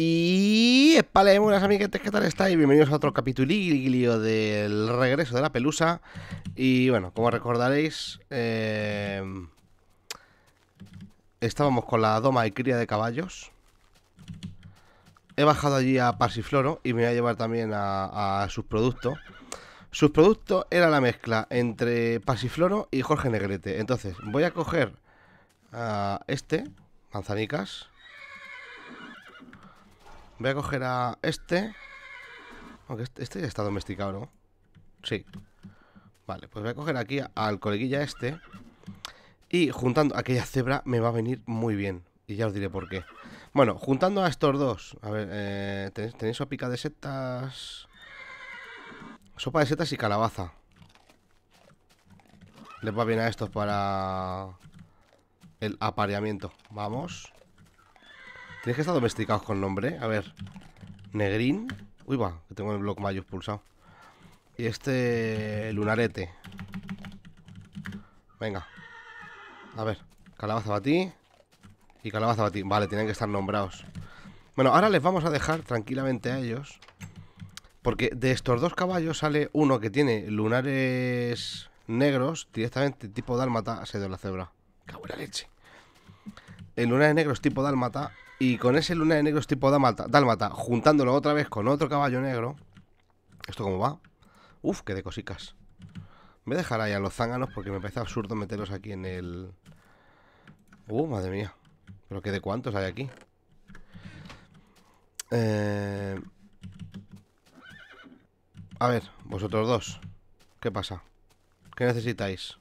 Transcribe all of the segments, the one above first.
Y espalemos eh, amiguetes, ¿qué tal estáis? Bienvenidos a otro capítulo del regreso de la pelusa. Y bueno, como recordaréis, eh, estábamos con la doma y cría de caballos. He bajado allí a Parsifloro y me voy a llevar también a, sus productos. Sus productos era la mezcla entre Parsifloro y Jorge Negrete. Entonces, voy a coger este, manzanicas. Voy a coger a este. Aunque este, este ya está domesticado, ¿no? Sí. Vale, pues voy a coger aquí al coleguilla este. Y juntando aquella cebra me va a venir muy bien. Y ya os diré por qué. Bueno, juntando a estos dos. A ver, eh, ¿tenéis, sopa de setas. Sopa de setas y calabaza. Les va bien a estos para el apareamiento. Vamos. Tienes que estar domesticados con nombre. A ver. Negrín. Uy, va, que tengo el block mayo pulsado. Y este lunarete. Venga. A ver. Calabaza batí Y calabaza batí. Vale, tienen que estar nombrados. Bueno, ahora les vamos a dejar tranquilamente a ellos. Porque de estos dos caballos sale uno que tiene lunares negros, directamente tipo dálmata, se dio la cebra. ¡Qué en leche. El lunares negros tipo dálmata y con ese luna de negros tipo dálmata, dálmata, juntándolo otra vez con otro caballo negro. ¿Esto cómo va? Uf, qué de cosicas. Voy a dejar ahí a los zánganos porque me parece absurdo meterlos aquí en el... Uh, madre mía. Pero qué de cuántos hay aquí. Eh... A ver, vosotros dos. ¿Qué pasa? ¿Qué necesitáis?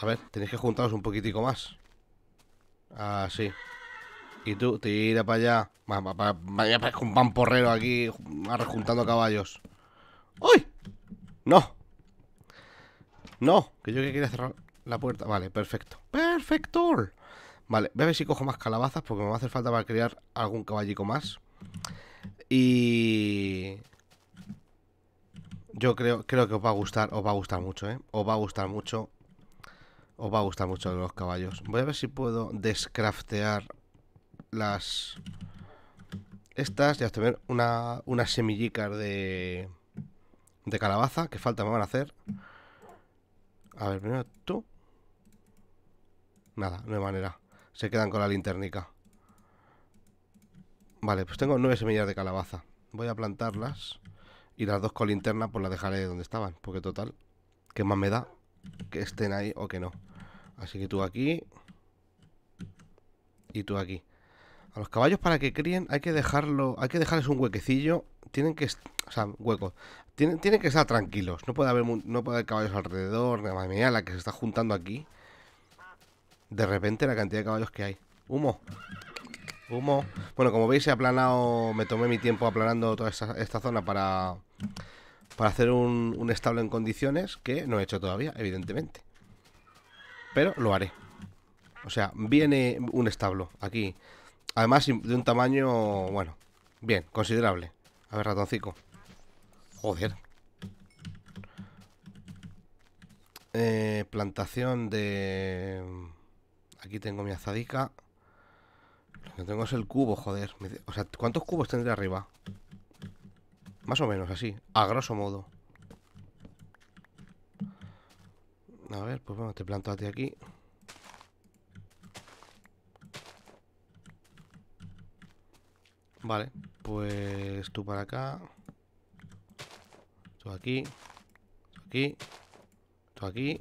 A ver, tenéis que juntaros un poquitico más. Así. Ah, y tú, tira para allá. Vaya, va, va, va, un pamporrero aquí rejuntando caballos. ¡Uy! ¡No! No, que yo que quería cerrar la puerta. Vale, perfecto. ¡Perfecto! Vale, voy a ver si cojo más calabazas porque me va a hacer falta para crear algún caballico más. Y... Yo creo, creo que os va a gustar, os va a gustar mucho, ¿eh? Os va a gustar mucho. Os va a gustar mucho los caballos. Voy a ver si puedo descraftear las... Estas, ya tener una, unas semillicas de, de calabaza, que falta me van a hacer. A ver, primero tú. Nada, no hay manera. Se quedan con la linternica. Vale, pues tengo nueve semillas de calabaza. Voy a plantarlas. Y las dos con linterna pues las dejaré donde estaban. Porque total, ¿qué más me da que estén ahí o que no? Así que tú aquí. Y tú aquí. A los caballos para que críen hay que dejarlo, hay que dejarles un huequecillo, tienen que, o sea, hueco tienen, tienen que estar tranquilos, no puede haber no caballos alrededor, Madre mía, la que se está juntando aquí. De repente la cantidad de caballos que hay. Humo. Humo. Bueno, como veis he aplanado, me tomé mi tiempo aplanando toda esta, esta zona para para hacer un, un establo en condiciones que no he hecho todavía, evidentemente. Pero lo haré. O sea, viene un establo aquí Además, de un tamaño, bueno, bien, considerable. A ver, ratoncico. Joder. Eh, plantación de... Aquí tengo mi azadica. Lo que tengo es el cubo, joder. O sea, ¿cuántos cubos tendré arriba? Más o menos, así. A grosso modo. A ver, pues bueno, te planto a ti aquí. Vale, pues tú para acá. Tú aquí. Tú aquí. Tú aquí.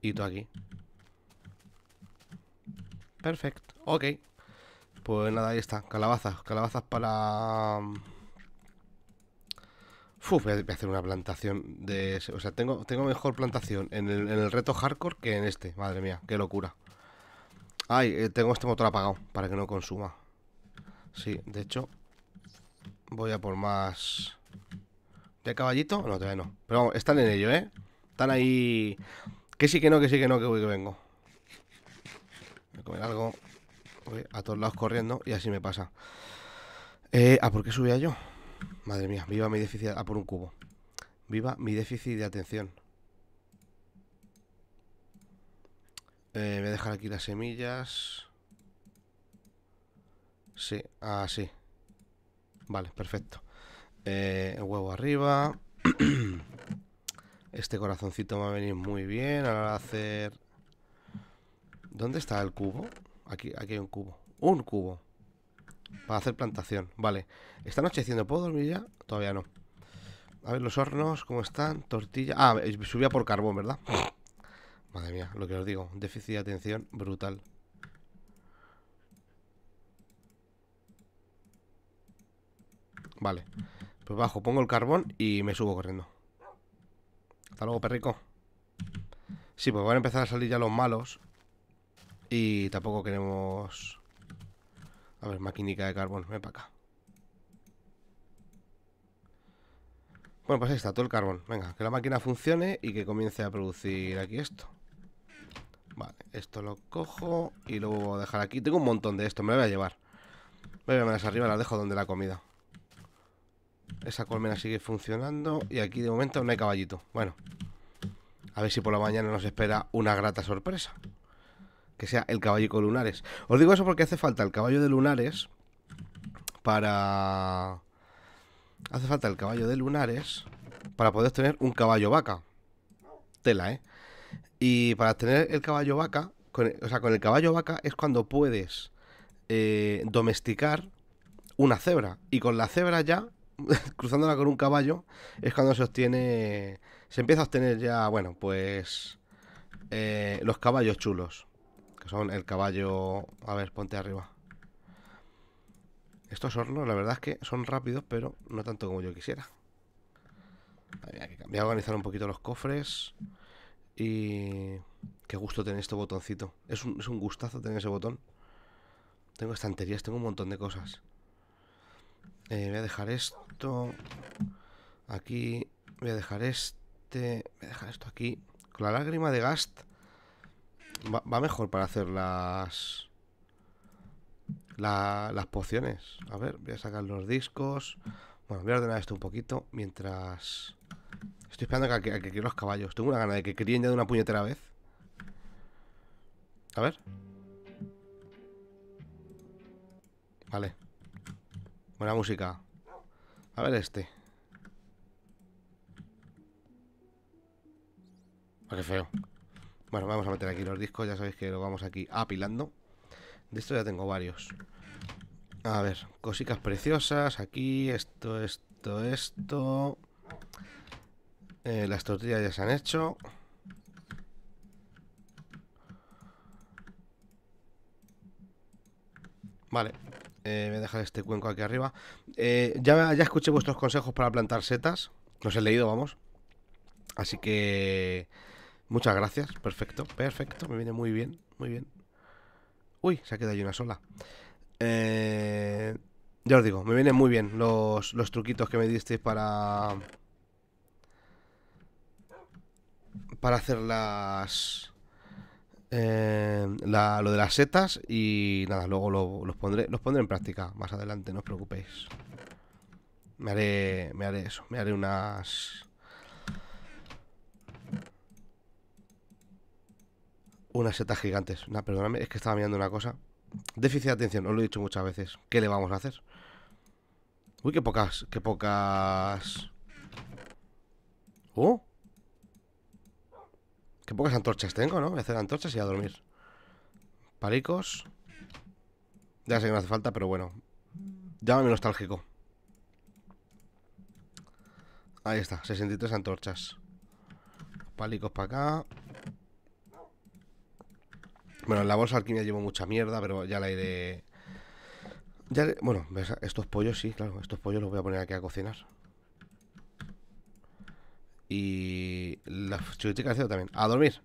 Y tú aquí. Perfecto. Ok. Pues nada, ahí está. Calabazas. Calabazas para... Fuf, voy a hacer una plantación de... O sea, tengo, tengo mejor plantación en el, en el reto hardcore que en este. Madre mía, qué locura. Ay, eh, tengo este motor apagado para que no consuma. Sí, de hecho, voy a por más... ¿De caballito? No, todavía no. Pero vamos, están en ello, ¿eh? Están ahí... Que sí, que no, que sí, que no, que voy, que vengo. Voy a comer algo. Voy a todos lados corriendo y así me pasa. Eh, ¿Ah, por qué subía yo? Madre mía, viva mi déficit... A por un cubo. Viva mi déficit de atención. Eh, voy a dejar aquí las semillas. Sí, así. Ah, vale, perfecto. Eh, huevo arriba. Este corazoncito va a venir muy bien. Ahora hacer... ¿Dónde está el cubo? Aquí, aquí hay un cubo. Un cubo. Para hacer plantación. Vale. Está anocheciendo. ¿Puedo dormir ya? Todavía no. A ver, los hornos, ¿cómo están? Tortilla. Ah, eh, subía por carbón, ¿verdad? Madre mía, lo que os digo. Déficit de atención brutal. Vale. Pues bajo, pongo el carbón y me subo corriendo. Hasta luego, perrico. Sí, pues van a empezar a salir ya los malos. Y tampoco queremos... A ver, maquinica de carbón, ven para acá. Bueno, pues ahí está, todo el carbón. Venga, que la máquina funcione y que comience a producir aquí esto. Vale, esto lo cojo y lo voy a dejar aquí. Tengo un montón de esto, me lo voy a llevar. Voy a llevarme las arriba, las dejo donde la comida. Esa colmena sigue funcionando. Y aquí de momento no hay caballito. Bueno. A ver si por la mañana nos espera una grata sorpresa. Que sea el caballico lunares. Os digo eso porque hace falta el caballo de lunares para... Hace falta el caballo de lunares para poder tener un caballo vaca. Tela, ¿eh? Y para tener el caballo vaca, o sea, con el caballo vaca es cuando puedes eh, domesticar una cebra. Y con la cebra ya cruzándola con un caballo, es cuando se obtiene, se empieza a obtener ya, bueno, pues eh, los caballos chulos, que son el caballo, a ver, ponte arriba. Estos hornos, la verdad es que son rápidos, pero no tanto como yo quisiera. Voy a organizar un poquito los cofres. Y... Qué gusto tener este botoncito. Es un, es un gustazo tener ese botón. Tengo estanterías, tengo un montón de cosas. Eh, voy a dejar esto aquí. Voy a dejar este. Voy a dejar esto aquí. Con la lágrima de Gast va, mejor para hacer las, pociones. A ver, voy a sacar los discos. Bueno, voy a ordenar esto un poquito mientras... Estoy esperando a que, a los caballos. Tengo una gana de que críen ya de una puñetera vez. A ver. Vale. Buena música. A ver este. Ah, qué feo. Bueno, vamos a meter aquí los discos. Ya sabéis que lo vamos aquí apilando. De esto ya tengo varios. A ver, cositas preciosas. Aquí, esto, esto, esto. Eh, las tortillas ya se han hecho. Vale, eh, voy a dejar este cuenco aquí arriba. Eh, ya, escuché vuestros consejos para plantar setas. Los he leído, vamos. Así que... Muchas gracias. Perfecto, perfecto. Me viene muy bien, muy bien. Uy, se ha quedado ahí una sola. Eh, ya os digo, me vienen muy bien los, los truquitos que me disteis para... Para hacer las... Eh, lo de las setas y nada, luego los, pondré, los pondré en práctica más adelante, no os preocupéis. Me haré, me haré eso, me haré unas... Unas setas gigantes. Nah, perdóname, es que estaba mirando una cosa. Déficit de atención, os lo he dicho muchas veces. ¿Qué le vamos a hacer? Uy, qué pocas, qué pocas... ¿Oh? pocas antorchas tengo, ¿no? Voy a hacer antorchas y a dormir. Palicos. Ya sé que no hace falta, pero bueno. Llámame nostálgico. Ahí está, 63 antorchas. Palicos para acá. Bueno, en la bolsa alquimia llevo mucha mierda, pero ya la iré... bueno, estos pollos sí, claro, estos pollos los voy a poner aquí a cocinar. Y la chuchica ha también. A dormir.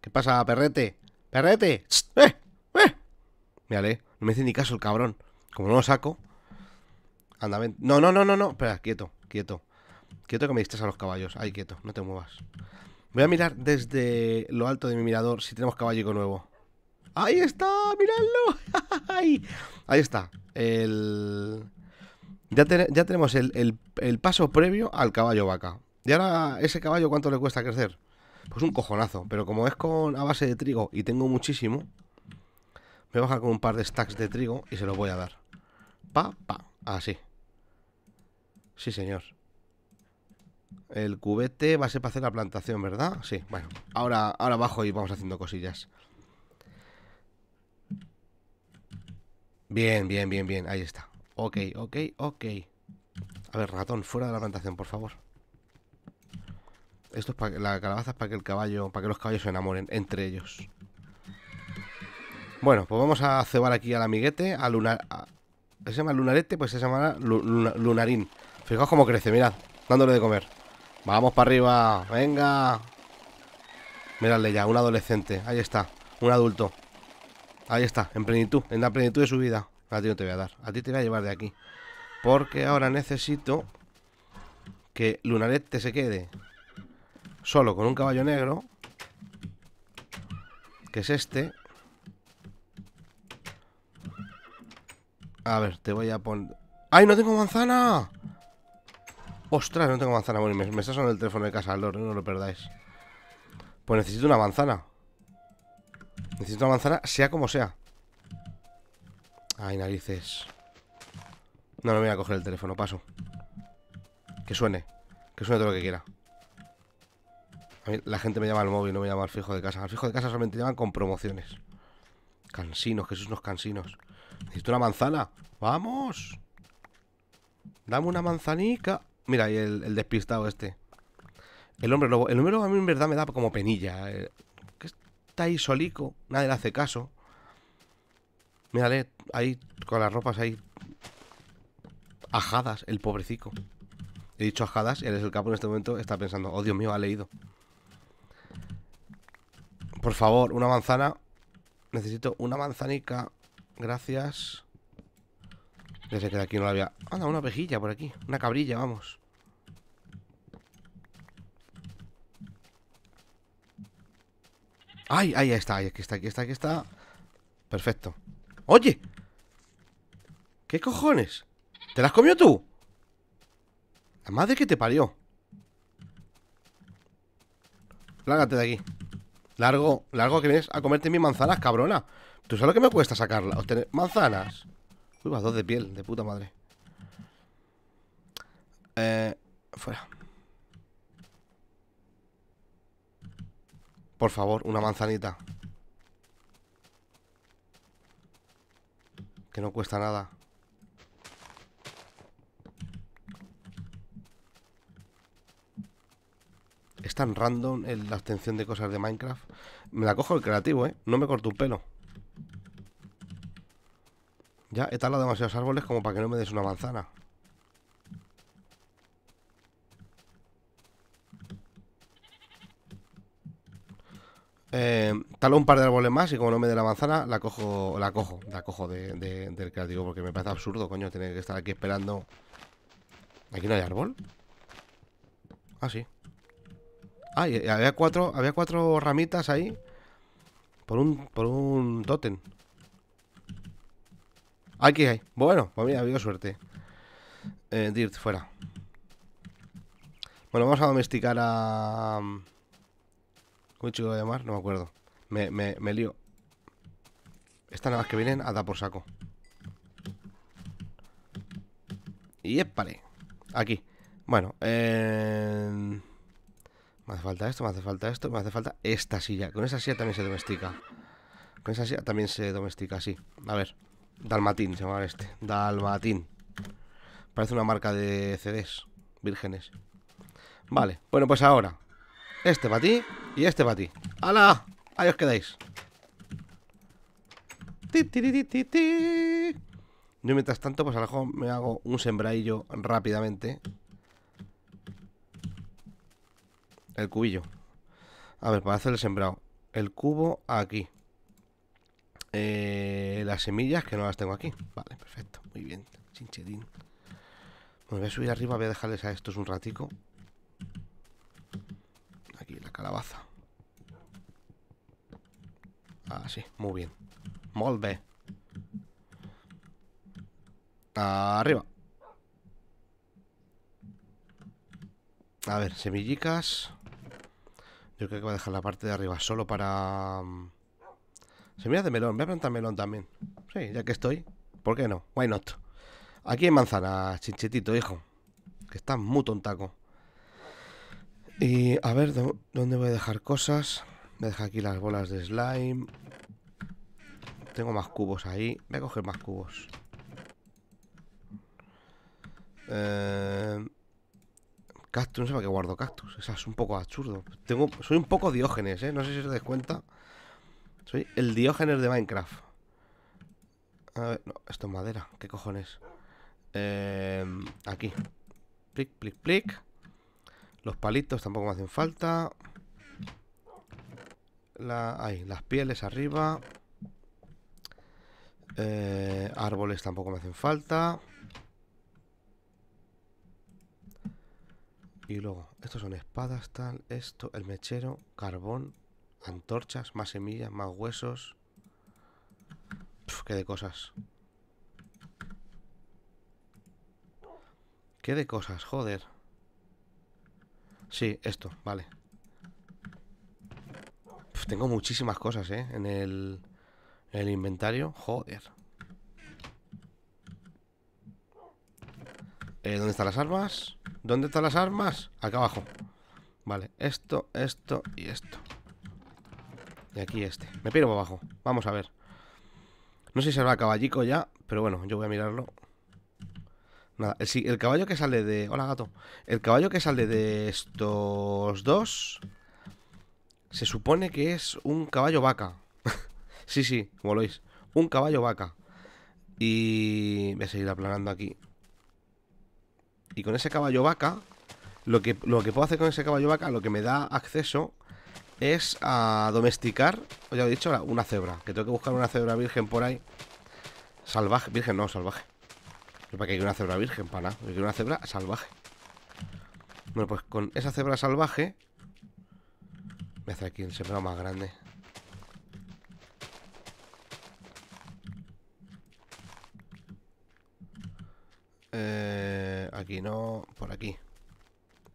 ¿Qué pasa, perrete? ¡Perrete! ¡Eh! ¡Eh! Mírale, no me hace ni caso el cabrón. Como no lo saco. Anda, No, no, no, no, no. Espera, quieto, quieto. Quieto que me distes a los caballos. Ahí, quieto, no te muevas. Voy a mirar desde lo alto de mi mirador si tenemos caballico nuevo. ¡Ahí está! ¡Miradlo! ¡Ahí! Ahí está. El... Ya, ya tenemos el, paso previo al caballo vaca. ¿Y ahora ese caballo cuánto le cuesta crecer? Pues un cojonazo, pero como es con a base de trigo y tengo muchísimo, me baja con un par de stacks de trigo y se los voy a dar. Pa, pa, así. Sí, señor. El cubete va a ser para hacer la plantación, ¿verdad? Sí, bueno. Ahora, ahora bajo y vamos haciendo cosillas. Bien, bien, bien, bien. Ahí está. Ok, ok, ok. A ver, ratón, fuera de la plantación, por favor. Esto es para la calabaza es para que el caballo, para que los caballos se enamoren entre ellos. Bueno, pues vamos a cebar aquí al amiguete, al lunar. se llama lunarete, pues se llama lunarín. Fijaos cómo crece, mirad, dándole de comer. Vamos para arriba, venga. Miradle ya, un adolescente, ahí está, un adulto. Ahí está, en plenitud, en la plenitud de su vida. A ti no te voy a dar, a ti te voy a llevar de aquí. Porque ahora necesito que Lunarete se quede solo con un caballo negro, que es este. A ver, te voy a poner... ¡Ay, no tengo manzana! ¡Ostras, no tengo manzana! Bueno, me, está sonando el teléfono de casa, Lord, no lo perdáis. Pues necesito una manzana. Necesito una manzana, sea como sea. Ay, narices. No, no me voy a coger el teléfono, paso. Que suene. Que suene todo lo que quiera. A la gente me llama al móvil, no me llama al fijo de casa. Al fijo de casa solamente llaman con promociones. Cansinos, Jesús, unos cansinos. ¿Necesito una manzana? ¡Vamos! Dame una manzanica. Mira, y el, despistado este. El hombre lobo. El número a mí en verdad me da como penilla. Eh. ¿Qué está ahí solico. Nadie le hace caso. Mírale, ahí con las ropas ahí. Ajadas, el pobrecico. He dicho ajadas y él es el capo en este momento. Está pensando, oh Dios mío, ha leído. Por favor, una manzana. Necesito una manzanica. Gracias. Desde que de aquí no la había... Anda, una vejilla por aquí. Una cabrilla, vamos. ¡Ay! Ahí está, Aquí está, aquí está, aquí está. Perfecto. ¡Oye! ¿Qué cojones? ¿Te las comió tú? La madre que te parió. Lárgate de aquí. Largo, largo que vienes a comerte mis manzanas, cabrona. ¿Tú sabes lo que me cuesta sacarla? Obtener manzanas. Uy, va, dos de piel, de puta madre. Eh, fuera. Por favor, una manzanita. Que no cuesta nada. tan random en la obtención de cosas de Minecraft. Me la cojo el creativo, ¿eh? No me corto un pelo. Ya he talado demasiados árboles como para que no me des una manzana. Eh, talo un par de árboles más y como no me dé la manzana, la cojo, la cojo, la cojo del creativo porque me parece absurdo, coño, tener que estar aquí esperando. ¿Aquí no hay árbol? Ah, sí. Ah, había cuatro, había cuatro ramitas ahí. Por un, por un tótem. Aquí hay. Bueno, pues mira, ha suerte. Eh, Dirt, fuera. Bueno, vamos a domesticar a... Mm, ¿Cómo chico a llamar? No me acuerdo. Me, me, me lío. Estas navas que vienen a dar por saco. Y es Aquí. Bueno, eh... Me hace falta esto, me hace falta esto, me hace falta esta silla. Con esa silla también se domestica. Con esa silla también se domestica, sí. A ver. Dalmatín se llama este. Dalmatín. Parece una marca de CDs vírgenes. Vale, bueno, pues ahora. Este para ti y este para ti. ¡Hala! Ahí os quedáis. Yo mientras tanto, pues a lo mejor me hago un sembradillo rápidamente. El cubillo. A ver, para hacer el sembrado. El cubo aquí. Eh, las semillas que no las tengo aquí. Vale, perfecto. Muy bien. Chinchetín. voy a subir arriba, voy a dejarles a estos un ratico. Aquí la calabaza. Así, ah, sí, muy bien. Molde Arriba. A ver, semillicas. Yo creo que voy a dejar la parte de arriba solo para... Mm, se mira de melón, voy a plantar melón también. Sí, ya que estoy. ¿Por qué no? Why not? Aquí hay manzana, chinchetito, hijo. Que está muy tontaco. Y a ver, ¿dónde voy a dejar cosas? me a aquí las bolas de slime. Tengo más cubos ahí. Voy a coger más cubos. Eh... Cactus, no sé para qué guardo cactus. O es un poco absurdo. Tengo, soy un poco diógenes, ¿eh? No sé si os dais cuenta. Soy el diógenes de Minecraft. A ver, no, esto es madera. ¿Qué cojones? Em, aquí. Plic, clic, clic. Los palitos tampoco me hacen falta. ahí, las pieles arriba. Eh, árboles tampoco me hacen falta. Y luego, estos son espadas, tal, esto, el mechero, carbón, antorchas, más semillas, más huesos. qué de cosas. Qué de cosas, joder. Sí, esto, vale. tengo muchísimas cosas, ¿eh? En el, en el inventario, joder. Eh, ¿Dónde están las armas? ¿Dónde están las armas? Acá abajo. Vale, esto, esto y esto. Y aquí este. Me piro por abajo. Vamos a ver. No sé si será caballico ya, pero bueno, yo voy a mirarlo. Nada, el, el caballo que sale de... Hola, gato. El caballo que sale de estos dos... Se supone que es un caballo vaca. sí, sí, como lo veis. Un caballo vaca. Y voy a seguir aplanando aquí y con ese caballo vaca, lo que, lo que puedo hacer con ese caballo vaca, lo que me da acceso es a domesticar, ya he dicho, una cebra. Que tengo que buscar una cebra virgen por ahí. Salvaje, virgen no, salvaje. Yo para que hay una cebra virgen, para nada. hay una cebra salvaje. Bueno, pues con esa cebra salvaje. Me hace aquí el sembrado más grande. Eh, aquí no, por aquí.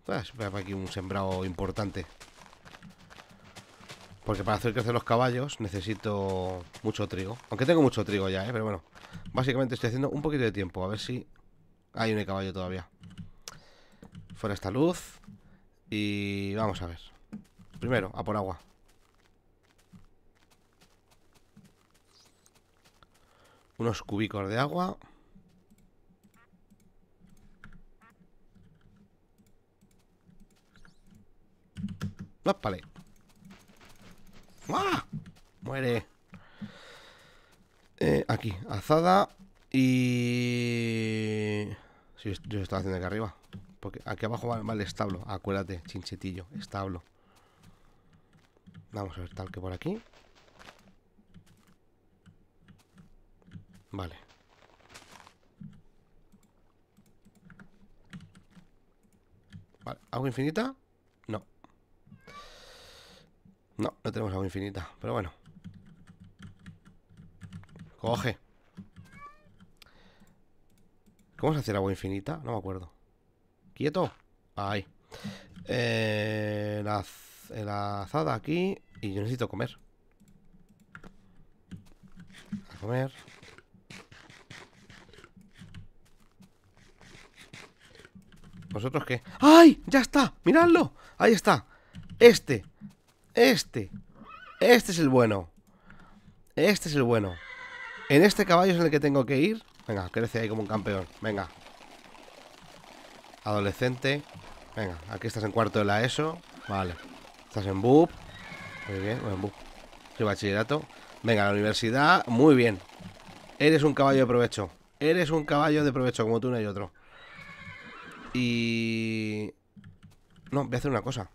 Ah, aquí un sembrado importante. Porque para hacer crecer los caballos necesito mucho trigo. Aunque tengo mucho trigo ya, ¿eh? Pero bueno. Básicamente estoy haciendo un poquito de tiempo. A ver si... Hay un caballo todavía. Fuera esta luz. Y vamos a ver. Primero, a por agua. Unos cubicos de agua. vale ¡Ah! Muere. Eh, aquí, azada y... Sí, yo estaba haciendo aquí arriba. Porque aquí abajo va, va, el establo. Acuérdate, chinchetillo, establo. Vamos a ver tal que por aquí. Vale. Vale, agua infinita. No, no tenemos agua infinita, pero bueno. Coge. ¿Cómo se hace agua infinita? No me acuerdo. ¿Quieto? Ahí. Eh, eh, la, azada aquí. Y yo necesito comer. A comer. ¿Vosotros qué? ¡Ay! ¡Ya está! ¡Miradlo! Ahí está. Este este. Este es el bueno. Este es el bueno. En este caballo es en el que tengo que ir. Venga, crece ahí como un campeón. Venga. Adolescente. Venga, aquí estás en cuarto de la ESO. Vale. Estás en BUP. Muy bien, en BUP. bachillerato. Venga, la universidad. Muy bien. Eres un caballo de provecho. Eres un caballo de provecho, como tú no hay otro. Y... No, voy a hacer una cosa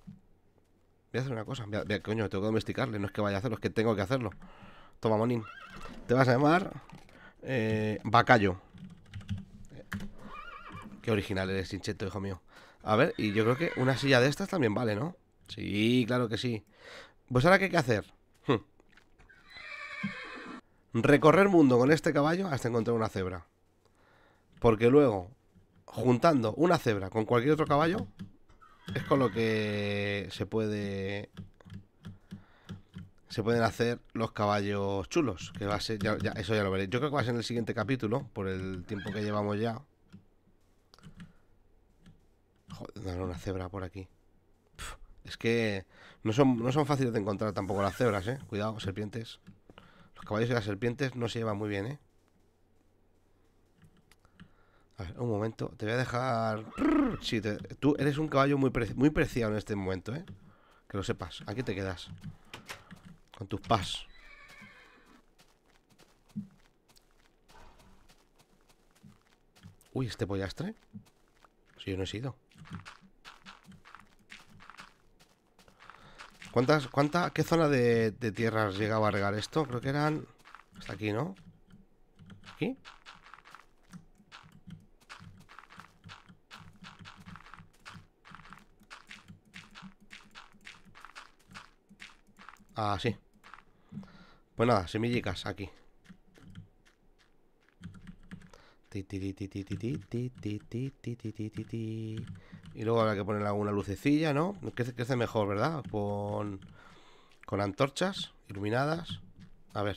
hacer una cosa. coño, tengo que domesticarle. No es que vaya a hacerlo, es que tengo que hacerlo. Toma, monín. Te vas a llamar eh, Bacayo. Eh, qué original eres, Incheto, hijo mío. A ver, y yo creo que una silla de estas también vale, ¿no? Sí, claro que sí. Pues ahora, ¿qué hay que hacer? Recorrer hm. Recorrer mundo con este caballo hasta encontrar una cebra. Porque luego, juntando una cebra con cualquier otro caballo, es con lo que se puede se pueden hacer los caballos chulos que va a ser eso ya lo veré yo creo que va a ser en el siguiente capítulo por el tiempo que llevamos ya joder una cebra por aquí es que son, no son fáciles de encontrar tampoco las cebras eh cuidado serpientes los caballos y las serpientes no se llevan muy bien eh a ver, un momento, te voy a dejar... Sí, tú eres un caballo muy, preciado en este momento, ¿eh? Que lo sepas, aquí te quedas. Con tus pas. Uy, este pollastre. Si yo no he sido. ¿Cuántas, cuánta, qué zona de, de tierras llegaba a regar esto? Creo que eran... Hasta aquí, ¿no? ¿Aquí? Ah Así. Pues nada, semillicas aquí. Y luego habrá que poner alguna lucecilla, ¿no? Que hace mejor, ¿verdad? Con, con antorchas iluminadas. A ver.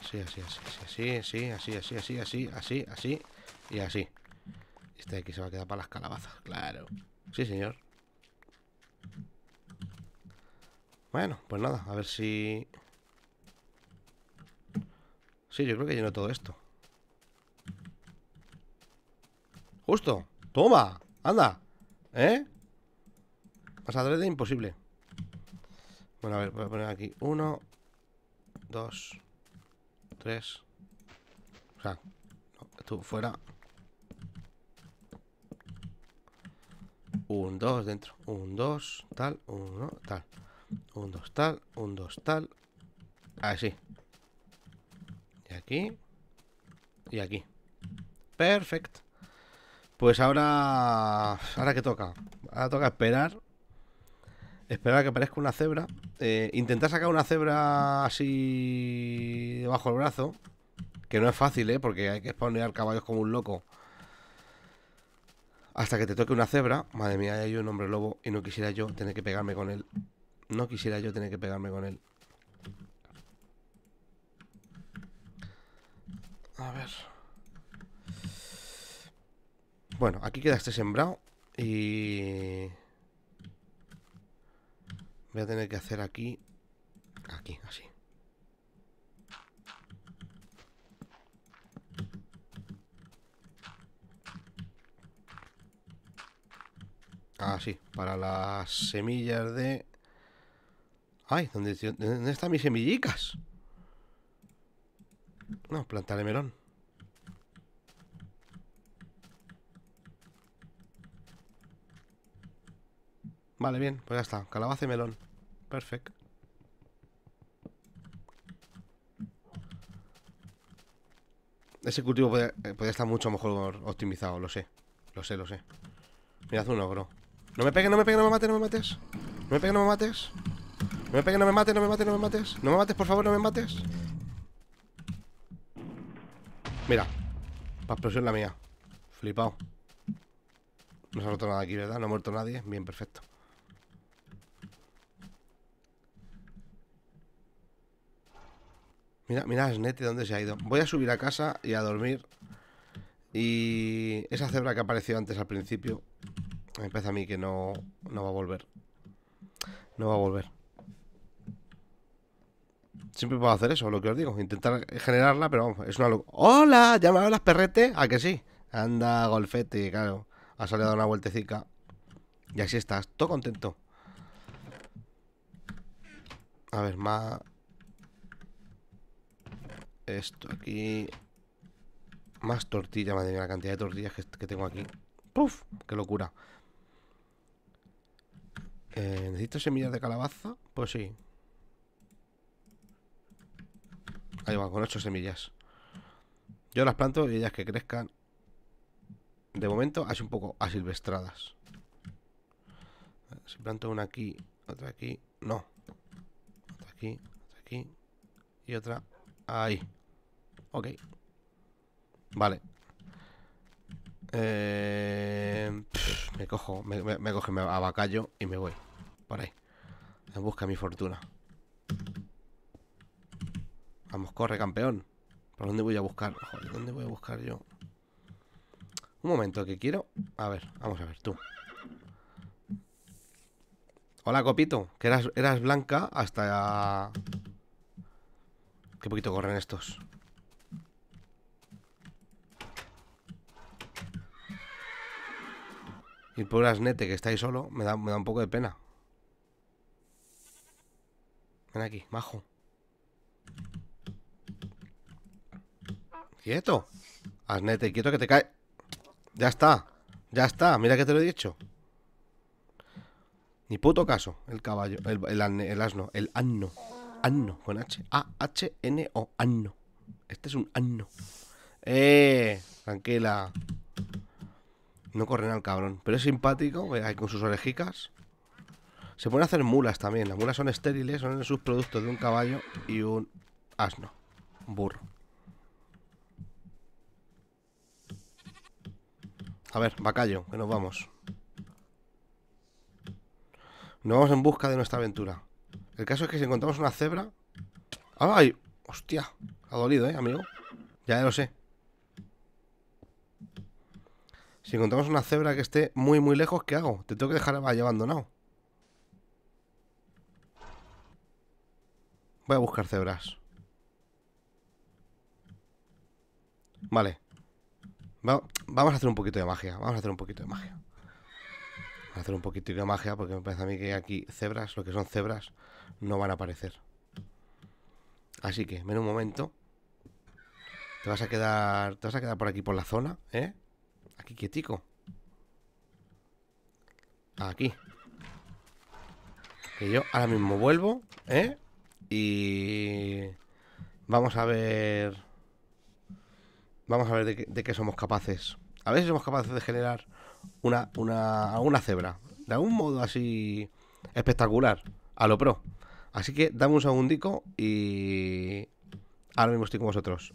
Así, así, así, así, así, así, así, así, así, así, así. Y así. Este de aquí se va a quedar para las calabazas, claro. Sí, señor. Bueno, pues nada, a ver si... Sí, yo creo que lleno todo esto. Justo. Toma. Anda. ¿Eh? Más adrede de imposible. Bueno, a ver, voy a poner aquí. Uno. Dos. Tres. O sea, no, fuera. Un 2 dentro. Un 2, tal, 1, tal. Un 2, tal, un 2, tal. Así. Y aquí. Y aquí. Perfecto. Pues ahora... ¿Ahora que toca? Ahora toca esperar. Esperar a que aparezca una cebra. Eh, intentar sacar una cebra así... debajo del brazo. Que no es fácil, ¿eh? Porque hay que al caballos como un loco. Hasta que te toque una cebra, madre mía, hay un hombre lobo y no quisiera yo tener que pegarme con él. No quisiera yo tener que pegarme con él. A ver. Bueno, aquí queda este sembrado y... Voy a tener que hacer aquí... Aquí, así. Ah, sí, para las semillas de... Ay, ¿dónde, están mis semillicas? No, planta el melón Vale, bien, pues ya está Calabaza y melón Perfecto Ese cultivo podría, eh, estar mucho mejor optimizado, lo sé Lo sé, lo sé Mirad uno, bro no me pegues, no me pegues, no me mates, no me mates. No me pegues, no me mates. No me pegues, no me mates, no me mates, no me mates. No me mates, por favor, no me mates. Mira. Para explosión la mía. Flipado. No se ha roto nada aquí, ¿verdad? No ha muerto nadie. Bien, perfecto. Mira, mira Snete dónde se ha ido. Voy a subir a casa y a dormir. Y esa cebra que apareció antes al principio me parece a mí que no, va a volver. No va a volver. Siempre puedo hacer eso, lo que os digo. Intentar generarla, pero vamos, es una locura. ¡Hola! ¿Ya me hablas, perrete? ¿A que sí? Anda, golfete, claro. Ha salido una vueltecica. Y así estás, todo contento. A ver, más... Esto aquí... Más tortilla, madre mía, la cantidad de tortillas que, que tengo aquí. ¡Puf! ¡Qué locura! Eh, ¿Necesito semillas de calabaza? Pues sí. Ahí va, con ocho semillas. Yo las planto y ellas que crezcan. De momento, Hay un poco asilvestradas. Si planto una aquí, otra aquí. No. Otra aquí, otra aquí. Y otra ahí. Ok. Vale. Eh, me cojo, me, me, coge a y me voy. Por ahí. En busca mi fortuna. Vamos, corre, campeón. ¿Por dónde voy a buscar? Joder, ¿dónde voy a buscar yo? Un momento, que quiero... A ver, vamos a ver, tú. Hola, Copito. Que eras blanca hasta... Qué poquito corren estos. Y el pobre Asnete, que está ahí solo, me da, me da un poco de pena. Ven aquí, majo. Quieto. Asnete, quieto que te cae. Ya está. Ya está. Mira que te lo he dicho. Ni puto caso. El caballo. El, asno. El anno. Anno. Con H. A-H-N-O. Anno. Este es un anno. Eh. Tranquila. No corren al cabrón. Pero es simpático, ahí con sus orejicas. Se pueden hacer mulas también. Las mulas son estériles, son el subproducto de un caballo y un asno. Un burro. A ver, bacallo, que nos vamos. Nos vamos en busca de nuestra aventura. El caso es que si encontramos una cebra... ¡Ay! ¡Hostia! Ha dolido, ¿eh, amigo? Ya lo sé. Si encontramos una cebra que esté muy, muy lejos, ¿qué hago? Te tengo que dejar llevando abandonado. Voy a buscar cebras. Vale. vamos a hacer un poquito de magia. Vamos a hacer un poquito de magia. Vamos a hacer un poquito de magia porque me parece a mí que aquí cebras, lo que son cebras, no van a aparecer. Así que, ven un momento. Te vas a quedar. Te vas a quedar por aquí por la zona, ¿eh? Aquí quietico. Aquí. Que yo ahora mismo vuelvo, ¿eh? Y... Vamos a ver... Vamos a ver de qué, de qué somos capaces. A ver si somos capaces de generar una, una, una cebra. De algún modo así espectacular. A lo pro. Así que dame un segundico y... Ahora mismo estoy con vosotros.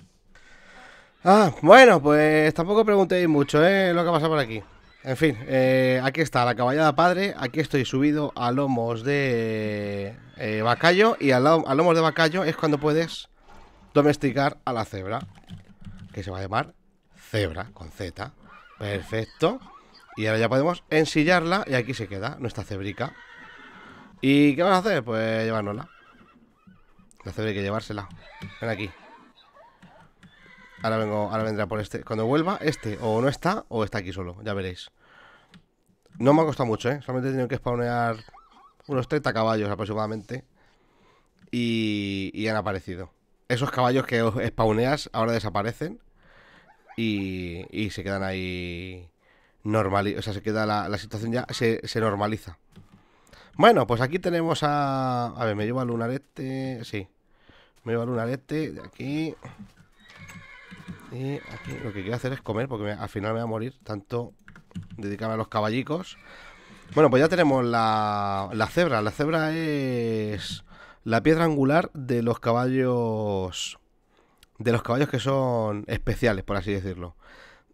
Ah, bueno, pues tampoco preguntéis mucho, ¿eh? Lo que pasa por aquí. En fin, eh, aquí está la caballada padre. Aquí estoy subido a lomos de bacallo. Eh, y a, a, lomos de bacallo es cuando puedes domesticar a la cebra. Que se va a llamar cebra con Z. Perfecto. Y ahora ya podemos ensillarla. Y aquí se queda nuestra cebrica. ¿Y qué vamos a hacer? Pues llevárnosla. La cebra hay que llevársela. Ven aquí. Ahora, vengo, ahora vendrá por este. Cuando vuelva, este o no está o está aquí solo. Ya veréis. No me ha costado mucho, ¿eh? Solamente he tenido que spawnear unos 30 caballos aproximadamente. Y, y han aparecido. Esos caballos que spawneas ahora desaparecen. Y, y se quedan ahí normal, o sea, se queda la, situación ya, se, se, normaliza. Bueno, pues aquí tenemos a... A ver, me llevo al lunarete, sí. Me llevo al lunarete de aquí. Y eh, aquí lo que quiero hacer es comer porque al final me va a morir. Tanto dedicarme a los caballicos. Bueno, pues ya tenemos la, la cebra. La cebra es la piedra angular de los caballos. De los caballos que son especiales, por así decirlo.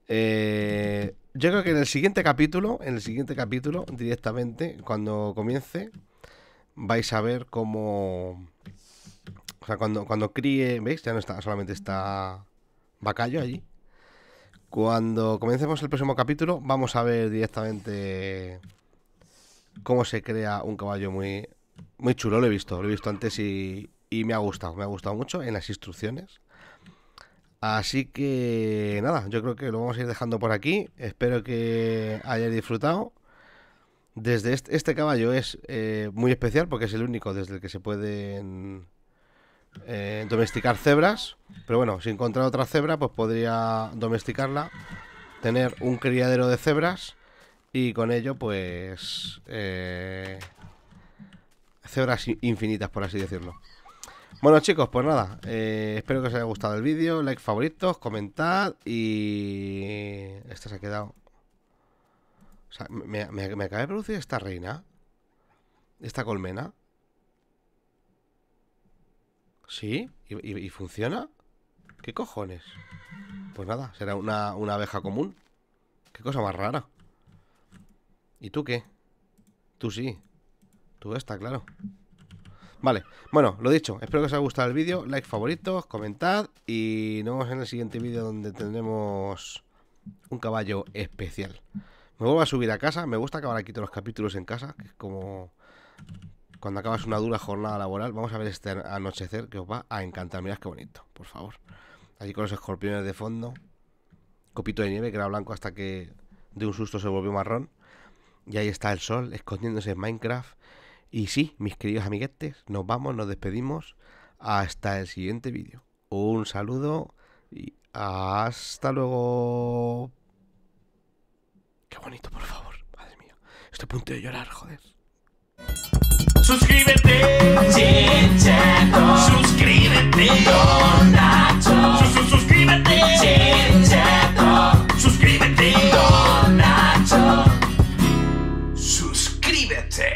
Eh, yo creo que en el siguiente capítulo, en el siguiente capítulo, directamente, cuando comience, vais a ver cómo. O sea, cuando, cuando críe. ¿Veis? Ya no está, solamente está Bacallo allí. Cuando comencemos el próximo capítulo, vamos a ver directamente cómo se crea un caballo muy, muy chulo. Lo he visto, lo he visto antes y, y me ha gustado, me ha gustado mucho en las instrucciones. Así que nada, yo creo que lo vamos a ir dejando por aquí. Espero que hayáis disfrutado. Desde este, caballo es eh, muy especial porque es el único desde el que se pueden eh, domesticar cebras, pero bueno, si encontrar otra cebra, pues podría domesticarla, tener un criadero de cebras y con ello, pues... Eh, cebras infinitas, por así decirlo. Bueno chicos, pues nada, eh, espero que os haya gustado el vídeo, like, favoritos, comentad y... Esta se ha quedado... O sea, ¿me, me, me de producir esta reina? ¿Esta colmena? ¿Sí? ¿Y, funciona? ¿Qué cojones? Pues nada, será una, abeja común. Qué cosa más rara. ¿Y tú qué? Tú sí. Tú está claro. Vale, bueno, lo dicho, espero que os haya gustado el vídeo, like, favoritos, comentad y nos vemos en el siguiente vídeo donde tendremos un caballo especial. Me vuelvo a subir a casa, me gusta acabar aquí todos los capítulos en casa, que es como cuando acabas una dura jornada laboral, vamos a ver este anochecer que os va a encantar. Mirad qué bonito, por favor. Allí con los escorpiones de fondo. Copito de nieve que era blanco hasta que de un susto se volvió marrón. Y ahí está el sol escondiéndose en Minecraft. Y sí, mis queridos amiguetes, nos vamos, nos despedimos. Hasta el siguiente vídeo. Un saludo y hasta luego. Qué bonito, por favor. Madre mía. Estoy a punto de llorar, joder. Suscríbete. Chincheto. Suscríbete. Don Nacho. Sus -sus suscríbete. Chincheto. Suscríbete. Don Nacho. Suscríbete.